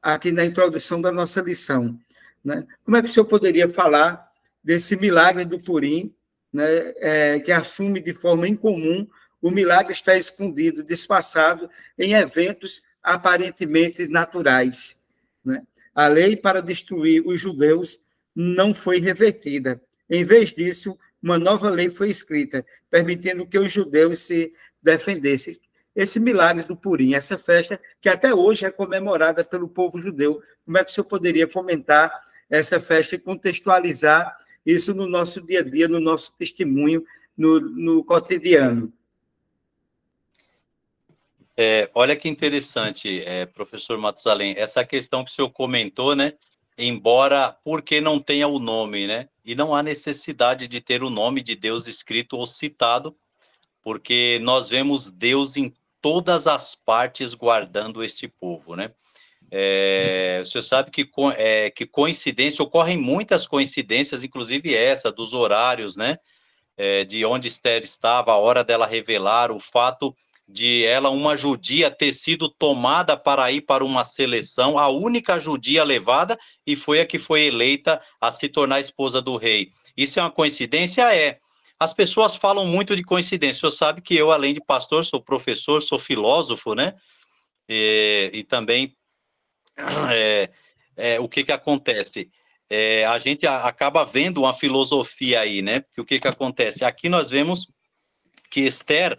aqui na introdução da nossa lição. Né? Como é que o senhor poderia falar desse milagre do Purim né, é, que assume de forma incomum, o milagre está escondido, disfarçado em eventos aparentemente naturais. Né? A lei para destruir os judeus não foi revertida. Em vez disso, uma nova lei foi escrita, permitindo que os judeus se defendessem. Esse milagre do Purim, essa festa que até hoje é comemorada pelo povo judeu, como é que o senhor poderia comentar essa festa e contextualizar isso no nosso dia a dia, no nosso testemunho, no, no cotidiano. É, olha que interessante, é, professor Matusalém, essa questão que o senhor comentou, né? Embora porque não tenha o nome, né? E não há necessidade de ter o nome de Deus escrito ou citado, porque nós vemos Deus em todas as partes guardando este povo, né? É, o senhor sabe que, é, que coincidência, ocorrem muitas coincidências, inclusive essa, dos horários, né? É, de onde Esther estava, a hora dela revelar, o fato de ela, uma judia, ter sido tomada para ir para uma seleção, a única judia levada, e foi a que foi eleita a se tornar esposa do rei. Isso é uma coincidência? É. As pessoas falam muito de coincidência. O senhor sabe que eu, além de pastor, sou professor, sou filósofo, né? E, e também é, é, o que, que acontece? É, a gente acaba vendo uma filosofia aí, né? Que o que, que acontece? Aqui nós vemos que Esther,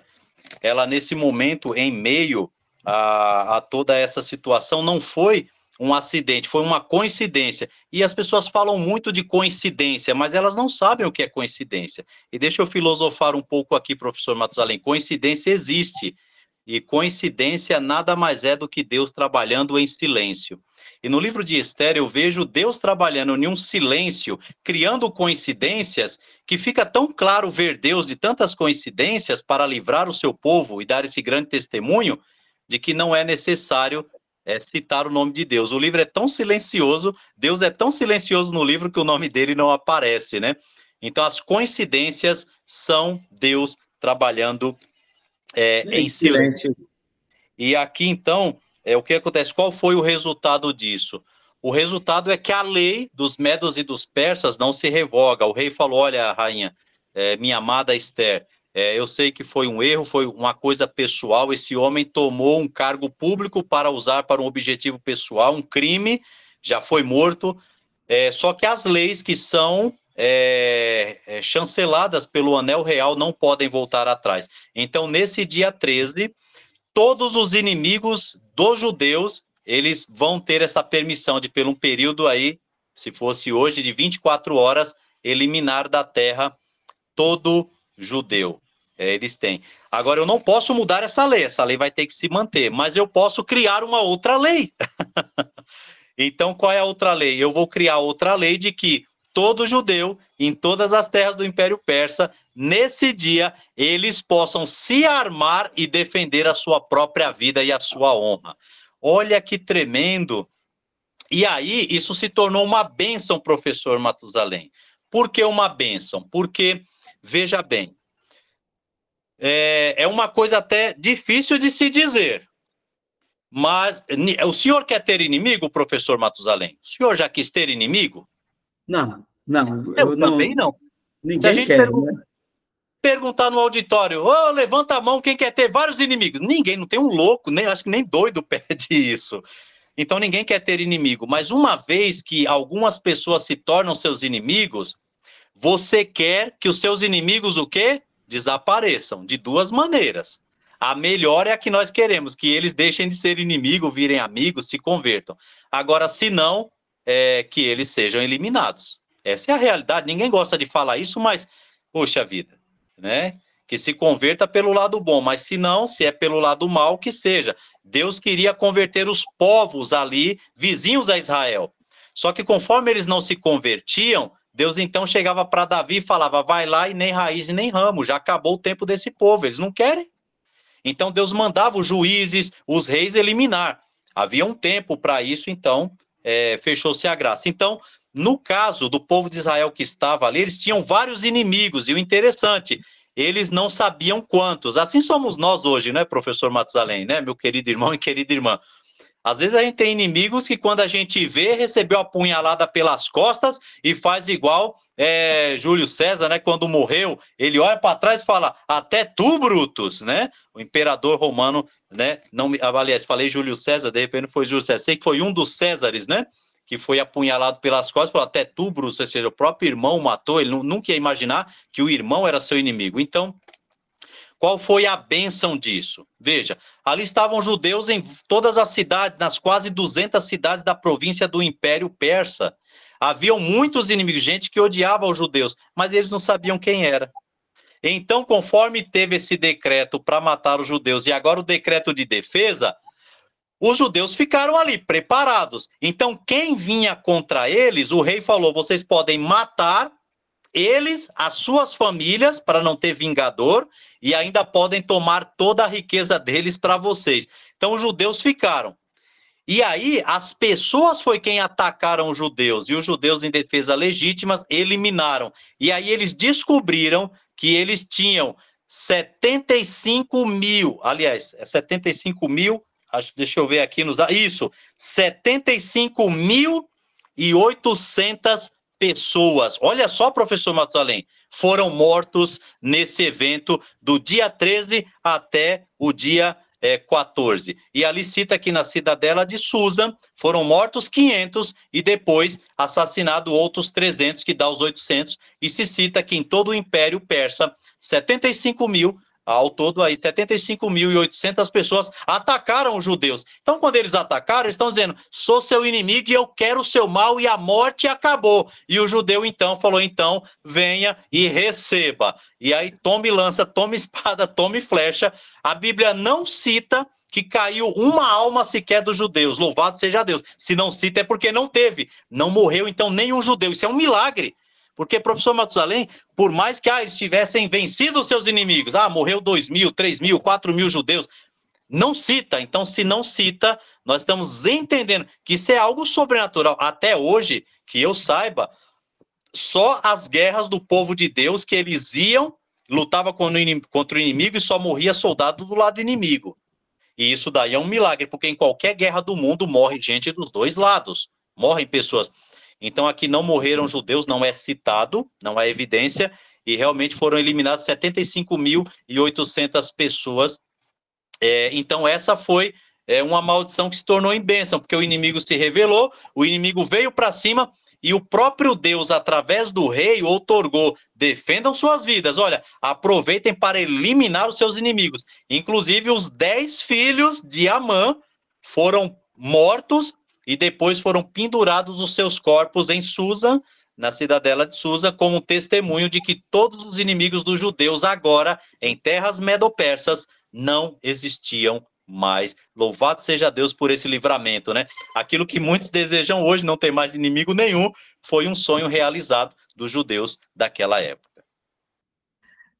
ela nesse momento, em meio a, a toda essa situação, não foi um acidente, foi uma coincidência. E as pessoas falam muito de coincidência, mas elas não sabem o que é coincidência. E deixa eu filosofar um pouco aqui, professor Matusalém. Coincidência existe. E coincidência nada mais é do que Deus trabalhando em silêncio. E no livro de Esther eu vejo Deus trabalhando em um silêncio, criando coincidências, que fica tão claro ver Deus de tantas coincidências para livrar o seu povo e dar esse grande testemunho de que não é necessário é, citar o nome de Deus. O livro é tão silencioso, Deus é tão silencioso no livro que o nome dele não aparece, né? Então as coincidências são Deus trabalhando é, em silêncio. E aqui, então, é, o que acontece? Qual foi o resultado disso? O resultado é que a lei dos medos e dos persas não se revoga. O rei falou: olha, rainha, é, minha amada Esther, é, eu sei que foi um erro, foi uma coisa pessoal. Esse homem tomou um cargo público para usar para um objetivo pessoal, um crime, já foi morto. É, só que as leis que são é, é, chanceladas pelo anel real não podem voltar atrás. Então, nesse dia 13, todos os inimigos dos judeus, eles vão ter essa permissão de, por um período aí, se fosse hoje, de 24 horas, eliminar da terra todo judeu. É, eles têm. Agora, eu não posso mudar essa lei, essa lei vai ter que se manter, mas eu posso criar uma outra lei. então, qual é a outra lei? Eu vou criar outra lei de que todo judeu em todas as terras do Império Persa, nesse dia eles possam se armar e defender a sua própria vida e a sua honra. Olha que tremendo! E aí, isso se tornou uma bênção, professor Matusalém. Por que uma bênção? Porque, veja bem, é, é uma coisa até difícil de se dizer, mas o senhor quer ter inimigo, professor Matusalém? O senhor já quis ter inimigo? Não, não. Eu, eu também não. Ninguém quer, né? Perguntar no auditório, oh, levanta a mão quem quer ter vários inimigos. Ninguém, não tem um louco, nem acho que nem doido pede isso. Então ninguém quer ter inimigo. Mas uma vez que algumas pessoas se tornam seus inimigos, você quer que os seus inimigos o quê? Desapareçam de duas maneiras. A melhor é a que nós queremos, que eles deixem de ser inimigo, virem amigos, se convertam. Agora, se não, é, que eles sejam eliminados. Essa é a realidade. Ninguém gosta de falar isso, mas, poxa vida, né? Que se converta pelo lado bom, mas se não, se é pelo lado mal, que seja. Deus queria converter os povos ali, vizinhos a Israel. Só que conforme eles não se convertiam, Deus então chegava para Davi e falava: vai lá e nem raiz e nem ramo, já acabou o tempo desse povo, eles não querem. Então Deus mandava os juízes, os reis eliminar. Havia um tempo para isso, então é, fechou-se a graça. Então, no caso do povo de Israel que estava ali, eles tinham vários inimigos, e o interessante, eles não sabiam quantos. Assim somos nós hoje, né, professor Matusalém, né, meu querido irmão e querida irmã? Às vezes a gente tem inimigos que, quando a gente vê, recebeu a punhalada pelas costas e faz igual é, Júlio César, né? Quando morreu, ele olha para trás e fala: Até tu, Brutus, né? O imperador romano, né? Não, aliás, falei Júlio César, de repente foi Júlio César, sei que foi um dos Césares, né? que foi apunhalado pelas costas, falou, até tu, Brutus, ou seja, o próprio irmão matou, ele nunca ia imaginar que o irmão era seu inimigo. Então, qual foi a bênção disso? Veja, ali estavam judeus em todas as cidades, nas quase 200 cidades da província do Império Persa. Haviam muitos inimigos, gente que odiava os judeus, mas eles não sabiam quem era. Então, conforme teve esse decreto para matar os judeus e agora o decreto de defesa, os judeus ficaram ali preparados. Então, quem vinha contra eles, o rei falou: vocês podem matar eles, as suas famílias, para não ter vingador, e ainda podem tomar toda a riqueza deles para vocês. Então os judeus ficaram. E aí, as pessoas foi quem atacaram os judeus, e os judeus, em defesa legítimas, eliminaram. E aí eles descobriram que eles tinham 75 mil, aliás, é 75 mil, acho, deixa eu ver aqui nos. Isso, 75 mil e 800 pessoas, olha só, professor Matusalém, foram mortos nesse evento do dia 13 até o dia é, eh, 14. E ali cita que na cidadela de Susa foram mortos 500 e depois assassinado outros 300, que dá os 800. E se cita que em todo o Império Persa, 75 mil ao todo, aí, 75.800 pessoas atacaram os judeus. Então, quando eles atacaram, eles estão dizendo: sou seu inimigo e eu quero o seu mal, e a morte acabou. E o judeu, então, falou: então, venha e receba. E aí, tome lança, tome espada, tome flecha. A Bíblia não cita que caiu uma alma sequer dos judeus. Louvado seja Deus. Se não cita, é porque não teve. Não morreu, então, nenhum judeu. Isso é um milagre. Porque, professor Matusalém, por mais que ah, eles tivessem vencido os seus inimigos, ah, morreu 2 mil, 3 mil, 4 mil judeus, não cita. Então, se não cita, nós estamos entendendo que isso é algo sobrenatural. Até hoje, que eu saiba, só as guerras do povo de Deus que eles iam, lutava contra o inimigo e só morria soldado do lado inimigo. E isso daí é um milagre, porque em qualquer guerra do mundo morre gente dos dois lados, morrem pessoas. Então, aqui não morreram judeus, não é citado, não há evidência, e realmente foram eliminadas 75.800 pessoas. É, então, essa foi é, uma maldição que se tornou em bênção, porque o inimigo se revelou, o inimigo veio para cima, e o próprio Deus, através do rei, outorgou: defendam suas vidas, olha, aproveitem para eliminar os seus inimigos. Inclusive, os dez filhos de Amã foram mortos e depois foram pendurados os seus corpos em Susa, na cidadela de Susa, como testemunho de que todos os inimigos dos judeus agora, em terras medo-persas, não existiam mais. Louvado seja Deus por esse livramento, né? Aquilo que muitos desejam hoje, não ter mais inimigo nenhum, foi um sonho realizado dos judeus daquela época.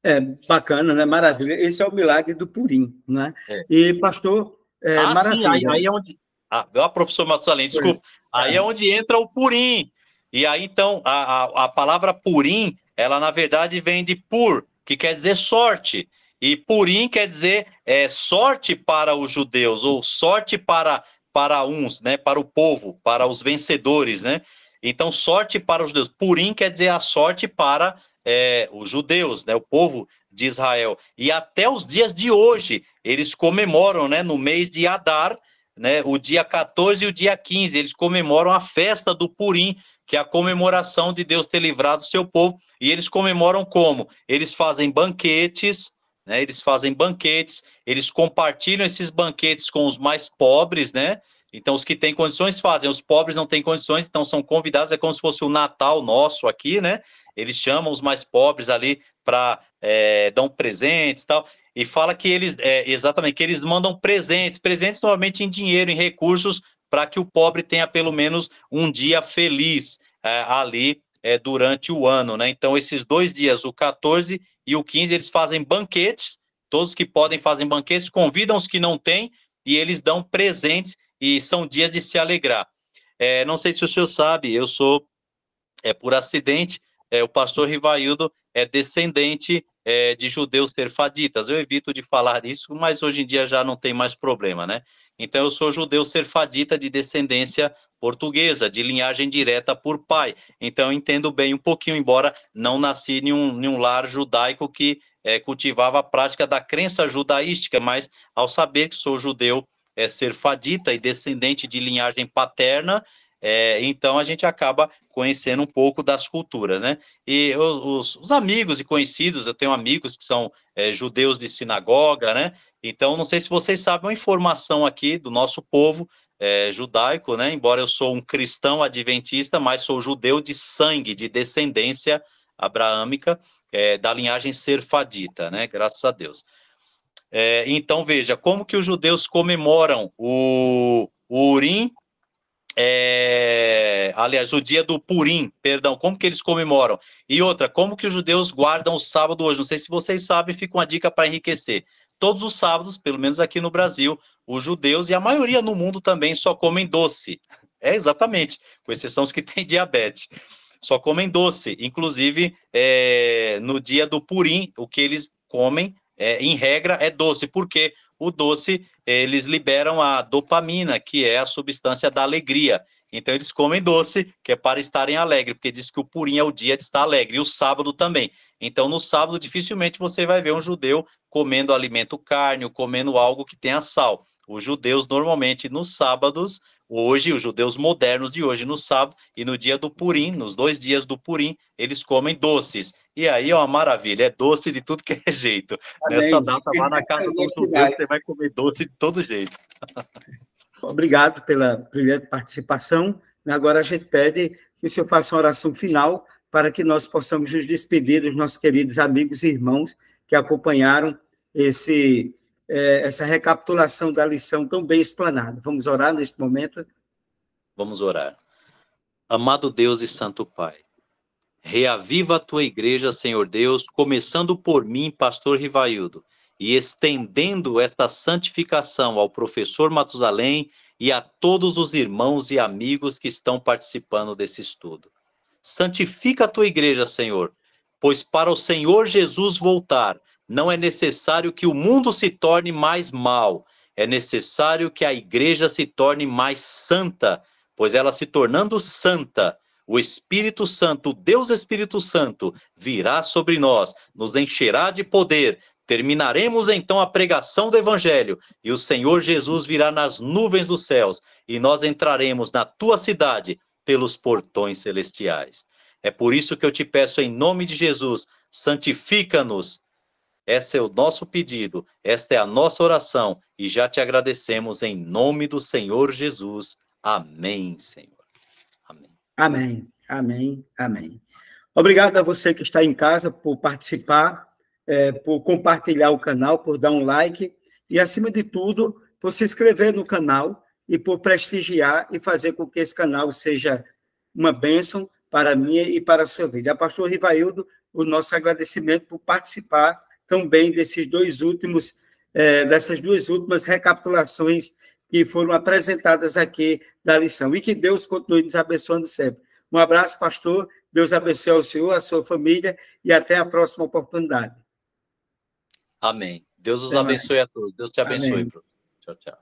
É, bacana, né? Maravilha. Esse é o milagre do Purim, né? É. E, pastor, é, ah, maravilha. Sim, aí, aí, é onde, ah, ah professor Matusalém, desculpa. Aí é, é onde entra o purim. E aí, então, a, a, a palavra purim, ela na verdade vem de pur, que quer dizer sorte. E purim quer dizer é, sorte para os judeus, ou sorte para, para uns, né? Para o povo, para os vencedores, né? Então, sorte para os judeus. Purim quer dizer a sorte para é, os judeus, né? O povo de Israel. E até os dias de hoje, eles comemoram, né? No mês de Adar, né, o dia 14 e o dia 15, eles comemoram a festa do Purim, que é a comemoração de Deus ter livrado o seu povo, e eles comemoram como? Eles fazem banquetes, né, eles fazem banquetes, eles compartilham esses banquetes com os mais pobres, né, então os que têm condições fazem, os pobres não têm condições, então são convidados, é como se fosse o Natal nosso aqui, né, eles chamam os mais pobres ali para é, eh, dar um presente e tal e fala que eles, é, exatamente, que eles mandam presentes, presentes normalmente em dinheiro, em recursos, para que o pobre tenha pelo menos um dia feliz é, ali é, durante o ano, né? Então, esses dois dias, o 14 e o 15, eles fazem banquetes, todos que podem fazem banquetes, convidam os que não têm e eles dão presentes e são dias de se alegrar. É, não sei se o senhor sabe, eu sou, é por acidente, é, o pastor Rivaildo é descendente é, de judeus serfaditas. Eu evito de falar isso, mas hoje em dia já não tem mais problema, né? Então, eu sou judeu serfadita de descendência portuguesa, de linhagem direta por pai. Então, entendo bem um pouquinho, embora não nasci em um, em um lar judaico que é, cultivava a prática da crença judaística, mas ao saber que sou judeu é, serfadita e descendente de linhagem paterna, é, então a gente acaba conhecendo um pouco das culturas, né? E os, os amigos e conhecidos, eu tenho amigos que são é, judeus de sinagoga, né? Então não sei se vocês sabem é uma informação aqui do nosso povo é, judaico, né? Embora eu sou um cristão adventista, mas sou judeu de sangue, de descendência abraâmica, é, da linhagem serfadita, né? Graças a Deus. É, então veja como que os judeus comemoram o, o Urim é, aliás, o dia do Purim, perdão, como que eles comemoram? E outra, como que os judeus guardam o sábado hoje? Não sei se vocês sabem, fica uma dica para enriquecer. Todos os sábados, pelo menos aqui no Brasil, os judeus e a maioria no mundo também só comem doce. É exatamente, com exceção os que têm diabetes. Só comem doce. Inclusive, é, no dia do Purim, o que eles comem é, em regra, é doce, porque o doce, eles liberam a dopamina, que é a substância da alegria. Então, eles comem doce, que é para estarem alegres, porque diz que o purim é o dia de estar alegre, e o sábado também. Então, no sábado, dificilmente você vai ver um judeu comendo alimento carne, ou comendo algo que tenha sal. Os judeus, normalmente, nos sábados, Hoje, os judeus modernos de hoje, no sábado e no dia do Purim, nos dois dias do Purim, eles comem doces. E aí é uma maravilha, é doce de tudo que é jeito. Amém. Nessa data, lá na casa do judeu, você vai comer doce de todo jeito. Obrigado pela primeira participação. Agora a gente pede que o senhor faça uma oração final para que nós possamos nos despedir dos nossos queridos amigos e irmãos que acompanharam esse é, essa recapitulação da lição tão bem explanada. Vamos orar neste momento? Vamos orar. Amado Deus e Santo Pai, reaviva a tua igreja, Senhor Deus, começando por mim, pastor Rivaildo, e estendendo esta santificação ao professor Matusalém e a todos os irmãos e amigos que estão participando desse estudo. Santifica a tua igreja, Senhor, pois para o Senhor Jesus voltar, não é necessário que o mundo se torne mais mal, é necessário que a igreja se torne mais santa, pois ela se tornando santa, o Espírito Santo, o Deus Espírito Santo, virá sobre nós, nos encherá de poder. Terminaremos então a pregação do Evangelho e o Senhor Jesus virá nas nuvens dos céus e nós entraremos na tua cidade pelos portões celestiais. É por isso que eu te peço em nome de Jesus, santifica-nos esse é o nosso pedido, esta é a nossa oração e já te agradecemos em nome do Senhor Jesus. Amém, Senhor. Amém. Amém, amém, amém. Obrigado a você que está em casa por participar, é, por compartilhar o canal, por dar um like e, acima de tudo, por se inscrever no canal e por prestigiar e fazer com que esse canal seja uma bênção para mim e para a sua vida. A pastor Rivaildo, o nosso agradecimento por participar também desses dois últimos, é, dessas duas últimas recapitulações que foram apresentadas aqui da lição. E que Deus continue nos abençoando sempre. Um abraço, pastor. Deus abençoe o senhor, a sua família e até a próxima oportunidade. Amém. Deus os abençoe a todos. Deus te abençoe, Tchau, tchau.